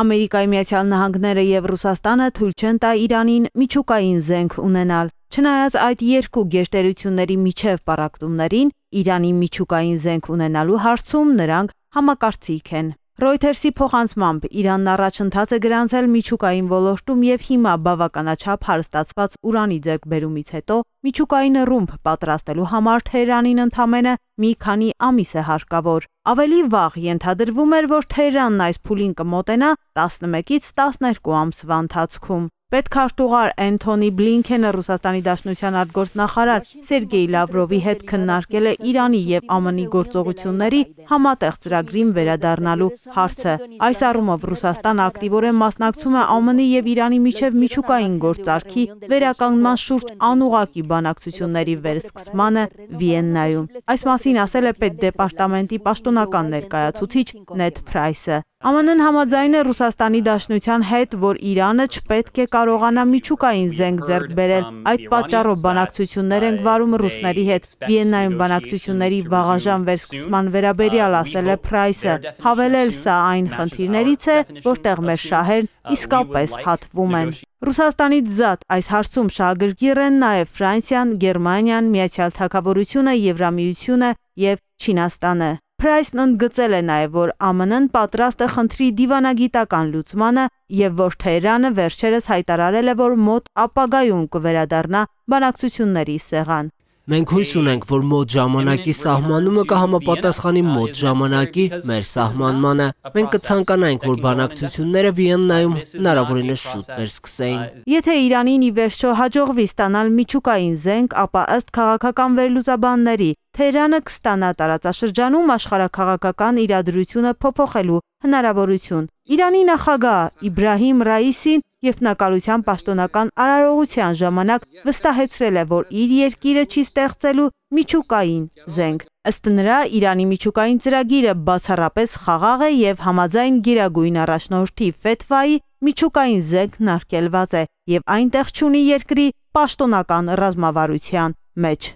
Ամերիկայի Միացյալ Նահանգները եւ Ռուսաստանը թույլ չեն տա Իրանին միջուկային զենք ունենալ։ Չնայած այդ երկու գերտերությունների միջև պարակտումներին Իրանի միջուկային զենք ունենալու հարցում նրանք համակարծիք են։ Reuters-ի փոխանցմամբ Իրանն առաջընթաց է գրանցել միջուկային ոլորտում եւ հիմա բավականաչափ հարստացված ուրանի ձեռքբերումից հետո միջուկային ռումբ պատրաստելու համար Թեհրանին ընդամենը մի քանի ամիս է հարկավոր։ Ավելի վաղ ենթադրվում էր, որ Թեհրանն այս փուլին կմոտենա 11-ից 12 ամսվա ընթացքում։ Պետքարտուղար Էնթոնի Բլինքենը Ռուսաստանի Դաշնության արտգործնախարար Սերգեյ Լավրովի հետ քննարկել է Իրանի եւ ԱՄՆ-ի գործողությունների համատեղ ծրագրին վերադառնալու հարցը։ Այս առումով Ռուսաստանը ակտիվորեն մասնակցում է ԱՄՆ-ի եւ Իրանի միջև միջուկային գործարքի վերականգնման շուրջ անուղակի բանակցությունների վերսկսմանը Վիեննայում։ Այս մասին ասել է Պետդեպարտամենտի պաշտոնական ներկայացուցիչ Նեթ Փրայսը։ ԱՄՆ-ն համաձայն է Ռուսաստանի Դաշնության հետ, որ Իրանը չպետք է կարողանա միջուկային զենք ձեռք բերել։ Այդ պատճառով բանակցություններ ենք վարում ռուսների հետ։ Վիեննայում բանակցությունների վաղաժամ վերսկսման վերաբերյալ uh, ասել է Փրայսը։ Հավելել սա այն խնդիրներից է, որտեղ մեր շահերն uh, իսկապես հատվում են։ Ռուսաստանից զատ այս հարցում շահագրգիռ են նաև Ֆրանսիան, Գերմանիան, Միացյալ Թագավորությունը, Եվրամիությունը եւ Չինաստանը։ Փրայսն ընդգծել է նաև, որ ԱՄՆ-ն պատրաստ է խնդրի դիվանագիտական լուծմանը եւ որ Թեհրանը վերջերս հայտարարել է, որ մոտ ապագայում կվերադառնա բանակցությունների սեղան։ Մենք հույս ունենք, որ մոտ ժամանակի սահմանումը կհամապատասխանի մոտ ժամանակի մեր սահմանմանը։ Մենք կցանկանայինք, որ բանակցությունները Վիեննայում հնարավորինս շուտ վերսկսեին։ Եթե Իրանին ի վերջո հաջողվի ստանալ միջուկային զենք, ապա ըստ քաղաքական վերլուզաբանների Թեհրանը կստանա տարածաշրջանում աշխարհակաղակական իրադրությունը փոփոխելու հնարավորություն։ Իրանի նախագահ Իբրահիմ Ռայիսին Եփնակալության պաշտոնական արարողության ժամանակ վստահեցրել է, որ իր երկիրը չի ստեղծելու միջուկային զենք։ Ըստ նրա, Իրանի միջուկային ծրագիրը բացառապես խաղաղ է եւ համաձայն Գերագույն առաջնորդի ֆեթվայի միջուկային զենքն արգելված է եւ այնտեղ չունի երկրի պաշտոնական ռազմավարության մեջ։